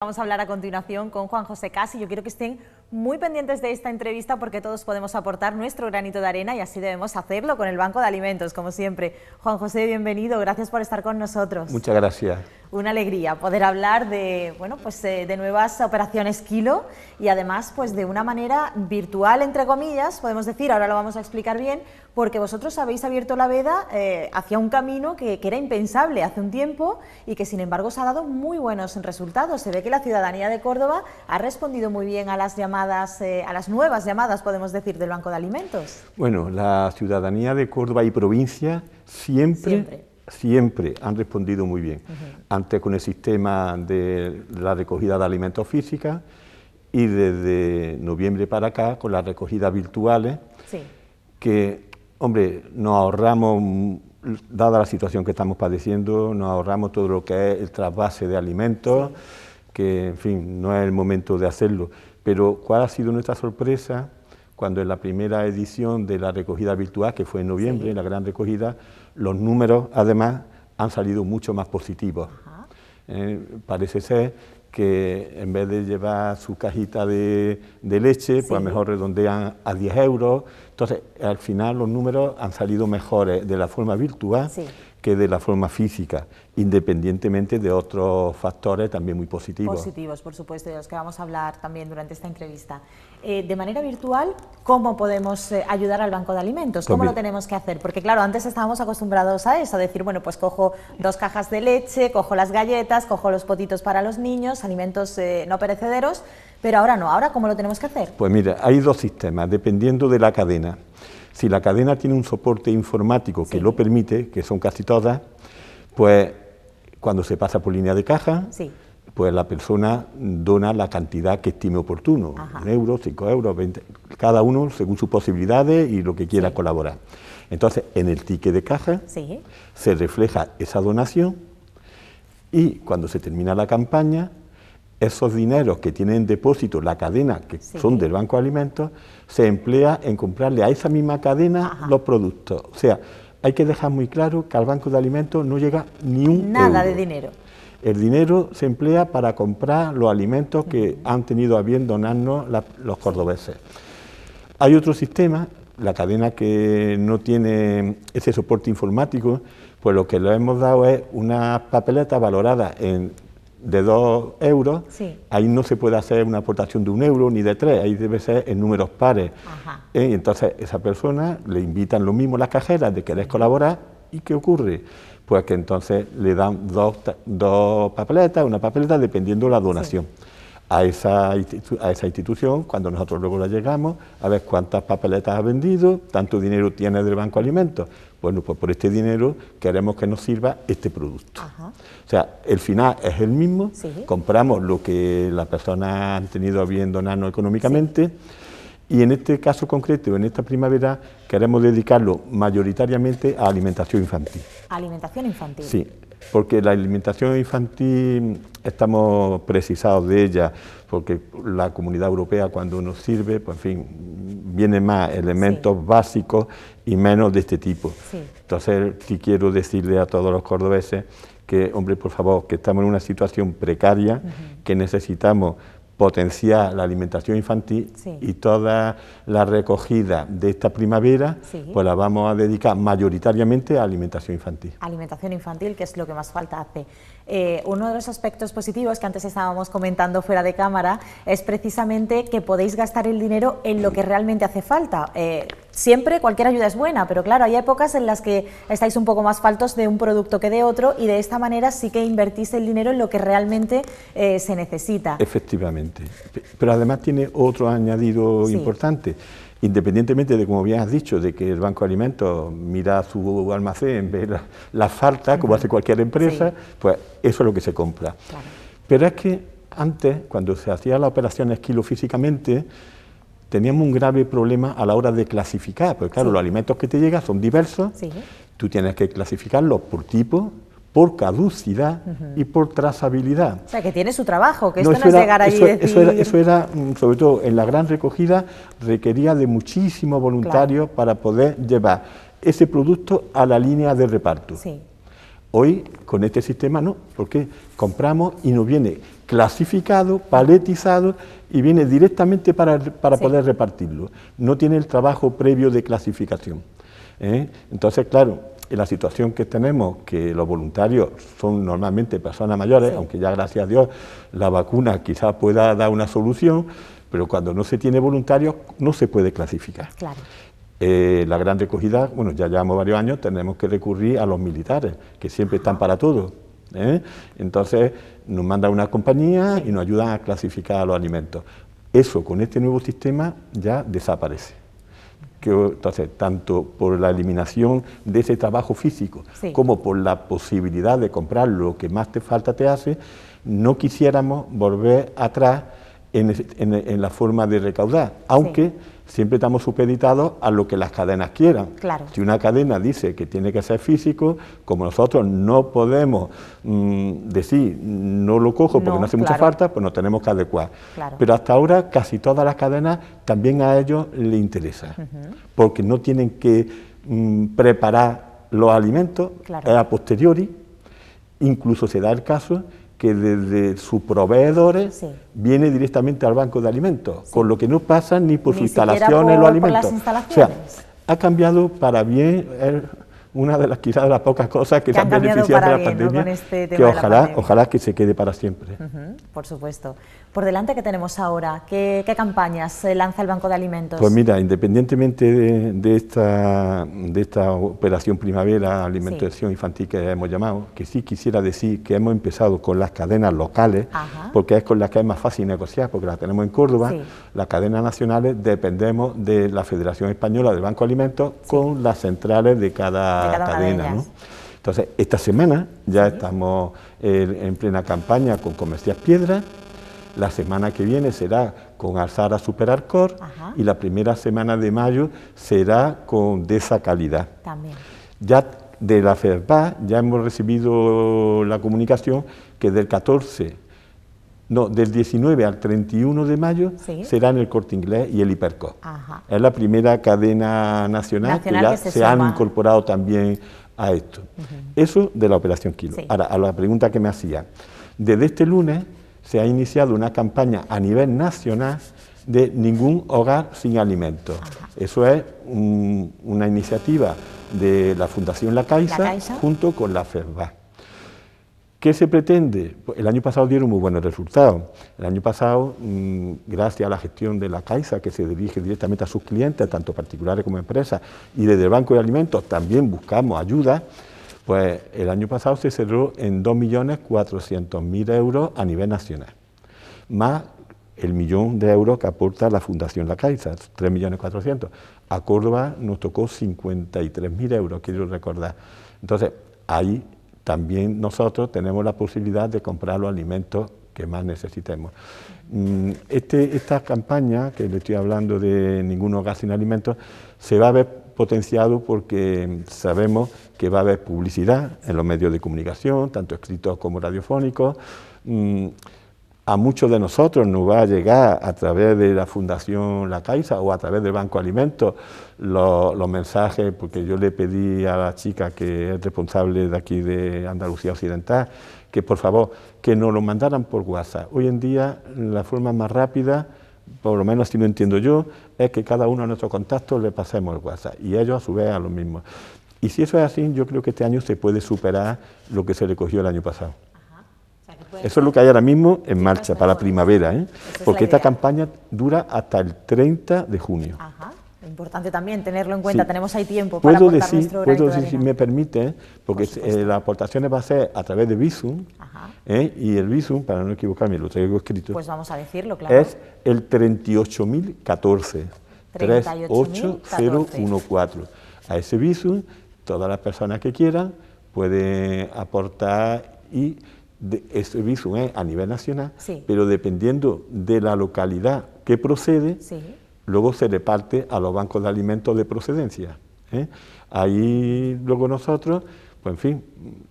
Vamos a hablar a continuación con Juan José Casi. Yo quiero que estén muy pendientes de esta entrevista porque todos podemos aportar nuestro granito de arena y así debemos hacerlo con el Banco de Alimentos, como siempre. Juan José, bienvenido. Gracias por estar con nosotros. Muchas gracias. Una alegría poder hablar de, bueno, pues, eh, de nuevas operaciones Kilo y además pues, de una manera virtual, entre comillas, podemos decir, ahora lo vamos a explicar bien, porque vosotros habéis abierto la veda eh, hacia un camino que, era impensable hace un tiempo y que sin embargo se ha dado muy buenos resultados. Se ve que la ciudadanía de Córdoba ha respondido muy bien a las llamadas, eh, a las nuevas llamadas, podemos decir, del Banco de Alimentos. Bueno, la ciudadanía de Córdoba y provincia siempre, siempre han respondido muy bien. Antes con el sistema de la recogida de alimentos física y desde noviembre para acá con las recogidas virtuales, Hombre, nos ahorramos, dada la situación que estamos padeciendo, nos ahorramos todo lo que es el trasvase de alimentos, que en fin, no es el momento de hacerlo. Pero ¿cuál ha sido nuestra sorpresa cuando en la primera edición de la recogida virtual, que fue en noviembre, la gran recogida, los números además han salido mucho más positivos? Eh, parece ser que en vez de llevar su cajita de, de leche, pues a lo mejor redondean a 10 euros. Entonces, al final los números han salido mejores de la forma virtual que de la forma física, independientemente de otros factores también muy positivos. Positivos, por supuesto, de los que vamos a hablar también durante esta entrevista. Eh, de manera virtual, ¿cómo podemos eh, ayudar al Banco de Alimentos? Pues ¿Cómo lo tenemos que hacer? Porque claro, antes estábamos acostumbrados a eso, a decir, bueno, pues cojo dos cajas de leche, cojo las galletas, cojo los potitos para los niños, alimentos eh, no perecederos, pero ahora no, ahora ¿cómo lo tenemos que hacer? Pues mira, hay dos sistemas, dependiendo de la cadena. Si la cadena tiene un soporte informático que lo permite, que son casi todas, pues cuando se pasa por línea de caja, pues la persona dona la cantidad que estime oportuno, un euro, cinco euros, cada uno según sus posibilidades y lo que quiera colaborar. Entonces, en el ticket de caja se refleja esa donación y cuando se termina la campaña, esos dineros que tienen en depósito la cadena, que son del Banco de Alimentos, se emplea en comprarle a esa misma cadena los productos. O sea, hay que dejar muy claro que al Banco de Alimentos no llega ni un Nada de dinero. El dinero se emplea para comprar los alimentos que han tenido a bien donarnos los cordobeses. Hay otro sistema, la cadena que no tiene ese soporte informático, pues lo que le hemos dado es ...una papeleta valorada en de dos euros, ahí no se puede hacer una aportación de un euro ni de tres, ahí debe ser en números pares. ¿Eh? Y entonces esa persona le invitan lo mismo las cajeras de querer colaborar y ¿qué ocurre? Pues que entonces le dan dos, papeletas, una papeleta dependiendo la donación a esa, esa institución cuando nosotros luego la llegamos, a ver cuántas papeletas ha vendido, tanto dinero tiene del Banco Alimentos. Bueno, pues por este dinero queremos que nos sirva este producto. O sea, el final es el mismo, compramos lo que las personas han tenido viendo bien económicamente. Y en este caso concreto, en esta primavera, queremos dedicarlo mayoritariamente a alimentación infantil. alimentación infantil. Sí, porque la alimentación infantil estamos precisados de ella, porque la comunidad europea cuando nos sirve, pues en fin, viene más elementos básicos y menos de este tipo. Entonces, sí quiero decirle a todos los cordobeses que, hombre, por favor, que estamos en una situación precaria, que necesitamos potenciar la alimentación infantil y toda la recogida de esta primavera pues la vamos a dedicar mayoritariamente a alimentación infantil. Alimentación infantil, que es lo que más falta hace. Eh, uno de los aspectos positivos que antes estábamos comentando fuera de cámara es precisamente que podéis gastar el dinero en lo que realmente hace falta. Eh, siempre cualquier ayuda es buena, pero claro, hay épocas en las que estáis un poco más faltos de un producto que de otro y de esta manera sí que invertís el dinero en lo que realmente eh, se necesita. Efectivamente, pero además tiene otro añadido importante independientemente de, como bien has dicho, de que el Banco de Alimentos mira su almacén, ve la, falta, como hace cualquier empresa, pues eso es lo que se compra. Pero es que antes, cuando se hacía las operación esquilo físicamente, teníamos un grave problema a la hora de clasificar, porque claro, los alimentos que te llegan son diversos, tú tienes que clasificarlos por tipo, por caducidad y por trazabilidad. O sea, que tiene su trabajo, que no es llegar ahí eso, y eso, era, mm, sobre todo en la gran recogida, requería de muchísimos voluntarios para poder llevar ese producto a la línea de reparto. Sí. Hoy, con este sistema, no, porque compramos y nos viene clasificado, paletizado y viene directamente para, para poder repartirlo. No tiene el trabajo previo de clasificación. ¿eh? Entonces, claro, en la situación que tenemos, que los voluntarios son normalmente personas mayores, aunque ya gracias a Dios la vacuna quizás pueda dar una solución, pero cuando no se tiene voluntarios no se puede clasificar. Eh, la gran recogida, bueno, ya llevamos varios años, tenemos que recurrir a los militares, que siempre están para todo. ¿eh? Entonces nos manda una compañía y nos ayudan a clasificar a los alimentos. Eso con este nuevo sistema ya desaparece que tanto por la eliminación de ese trabajo físico como por la posibilidad de comprar lo que más te falta te hace, no quisiéramos volver atrás en, la forma de recaudar, aunque siempre estamos supeditados a lo que las cadenas quieran. Si una cadena dice que tiene que ser físico, como nosotros no podemos mm, decir no lo cojo porque no, hace mucha falta, pues nos tenemos que adecuar. Pero hasta ahora casi todas las cadenas también a ellos les interesa, porque no tienen que mm, preparar los alimentos eh, a posteriori, incluso se da el caso que desde sus proveedores viene directamente al banco de alimentos, con lo que no pasa ni por su sus instalaciones los alimentos. O sea, ha cambiado para bien una de las quizás las pocas cosas que, se han beneficiado de la pandemia, que ojalá, ojalá que se quede para siempre. por supuesto por delante que tenemos ahora? ¿Qué, campañas lanza el Banco de Alimentos? Pues mira, independientemente de, esta, de esta operación primavera, alimentación infantil que hemos llamado, que sí quisiera decir que hemos empezado con las cadenas locales, porque es con las que es más fácil negociar, porque las tenemos en Córdoba, las cadenas nacionales dependemos de la Federación Española del Banco de Alimentos con las centrales de cada, cadena. ¿no? Entonces, esta semana ya estamos eh, en plena campaña con Comercias Piedra... La semana que viene será con Alzara Superarcor y la primera semana de mayo será con de esa calidad. También. Ya de la FERPA ya hemos recibido la comunicación que del 14, no, del 19 al 31 de mayo serán el Corte Inglés y el Hipercor... Es la primera cadena nacional, que ya se, han incorporado también a esto. Eso de la operación Kilo. Ahora, a la pregunta que me hacía. Desde este lunes se ha iniciado una campaña a nivel nacional de ningún hogar sin alimentos. Eso es una iniciativa de la Fundación La Caixa, junto con la Ferba. ¿Qué se pretende? el año pasado dieron muy buenos resultados. El año pasado, mm, gracias a la gestión de la Caixa, que se dirige directamente a sus clientes, tanto particulares como empresas, y desde el Banco de Alimentos también buscamos ayuda, pues el año pasado se cerró en 2.400.000 euros a nivel nacional, más el millón de euros que aporta la Fundación La Caixa, 3.400.000. A Córdoba nos tocó 53.000 euros, quiero recordar. Entonces, ahí también nosotros tenemos la posibilidad de comprar los alimentos que más necesitemos. Mm, este, esta campaña, que le estoy hablando de ninguno hogar sin alimentos, se va a ver potenciado porque sabemos que va a haber publicidad en los medios de comunicación, tanto escritos como radiofónicos. Mm, a muchos de nosotros nos va a llegar a través de la Fundación La Caixa o a través del Banco Alimentos los, mensajes, porque yo le pedí a la chica que es responsable de aquí de Andalucía Occidental, que por favor, que nos lo mandaran por WhatsApp. Hoy en día la forma más rápida por lo menos si no entiendo yo, es que cada uno de nuestros contactos le pasemos el WhatsApp y ellos a su vez a los mismos. Y si eso es así, yo creo que este año se puede superar lo que se recogió el año pasado. eso es lo que hay ahora mismo en marcha para la primavera, ¿eh? porque esta campaña dura hasta el 30 de junio. Importante también tenerlo en cuenta, tenemos ahí tiempo para puedo decir, Puedo decir, si me permite, ¿eh? porque eh, las aportaciones la va a ser a través de Visum, ¿eh? y el Visum, para no equivocarme, lo traigo escrito. Pues vamos a decirlo, claro. Es el 38.014, 38014. A ese Visum, todas las personas que quieran pueden aportar y ese visum es a nivel nacional, pero dependiendo de la localidad que procede, sí luego se reparte a los bancos de alimentos de procedencia. ¿eh? Ahí luego nosotros, pues en fin,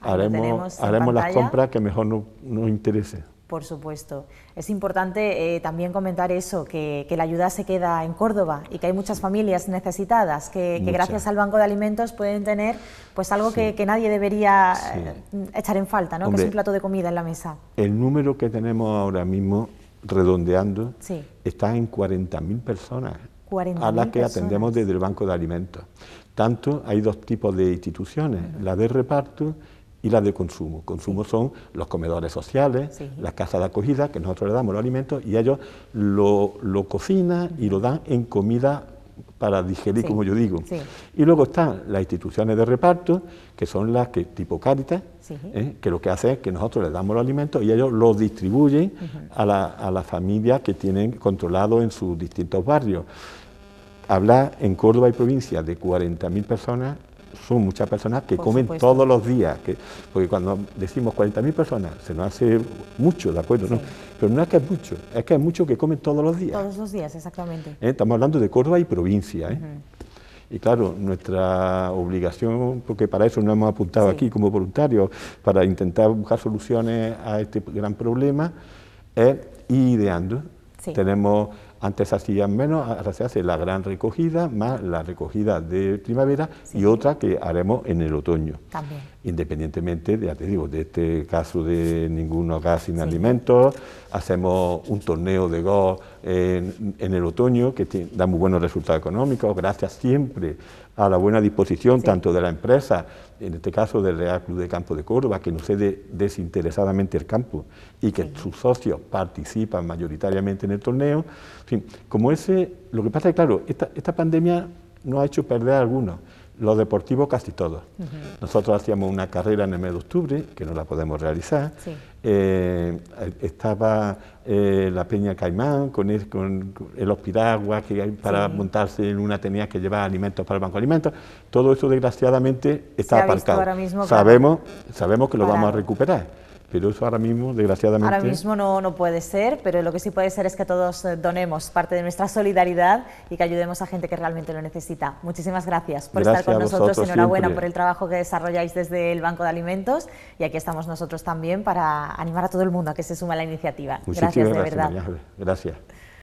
haremos, haremos las compras que mejor nos interese. Por supuesto. Es importante eh, también comentar eso, que, que, la ayuda se queda en Córdoba y que hay muchas familias necesitadas que, gracias al Banco de Alimentos pueden tener pues algo que, que, nadie debería eh, echar en falta, ¿no? que es un plato de comida en la mesa. El número que tenemos ahora mismo redondeando, están está en 40.000 personas a las que atendemos desde el Banco de Alimentos. Tanto hay dos tipos de instituciones, la de reparto y la de consumo. Consumo son los comedores sociales, las casas de acogida, que nosotros le damos los alimentos y ellos lo, lo cocinan y lo dan en comida para digerir, como yo digo. Y luego están las instituciones de reparto, que son las que, tipo Cáritas, ¿eh? que lo que hacen es que nosotros les damos los alimentos y ellos los distribuyen a las la familias que tienen controlado en sus distintos barrios. habla en Córdoba y provincia de 40.000 personas son muchas personas que comen todos los días, que, porque cuando decimos 40.000 personas, se nos hace mucho, ¿de acuerdo? ¿no? Pero no es que es mucho, es que hay mucho que comen todos los días. Todos los días, exactamente. Eh, estamos hablando de Córdoba y provincia, ¿eh? Y claro, nuestra obligación, porque para eso nos hemos apuntado aquí como voluntarios, para intentar buscar soluciones a este gran problema, es ideando. Tenemos antes hacían menos, ahora se hace la gran recogida, más la recogida de primavera y otra que haremos en el otoño. También. Independientemente, ya te digo, de este caso de ninguno gas sin alimentos, hacemos un torneo de golf en, el otoño, que da muy buenos resultados económicos, gracias siempre a la buena disposición tanto de la empresa, en este caso del Real Club de Campo de Córdoba, que nos cede desinteresadamente el campo y que sus socios participan mayoritariamente en el torneo. como ese, lo que pasa es que, claro, esta, esta pandemia no ha hecho perder a algunos, los deportivos casi todos. Nosotros hacíamos una carrera en el mes de octubre, que no la podemos realizar. Eh, eh, estaba eh, la Peña Caimán con, el, con, el que para montarse en una tenía que llevar alimentos para el banco de alimentos. Todo eso desgraciadamente está aparcado. sabemos, sabemos que lo vamos a recuperar pero eso ahora mismo, desgraciadamente... Ahora mismo no, no puede ser, pero lo que sí puede ser es que todos eh, donemos parte de nuestra solidaridad y que ayudemos a gente que realmente lo necesita. Muchísimas gracias por estar con nosotros. Enhorabuena por el trabajo que desarrolláis desde el Banco de Alimentos y aquí estamos nosotros también para animar a todo el mundo a que se sume a la iniciativa. Muchísimas gracias, de verdad. Gracias.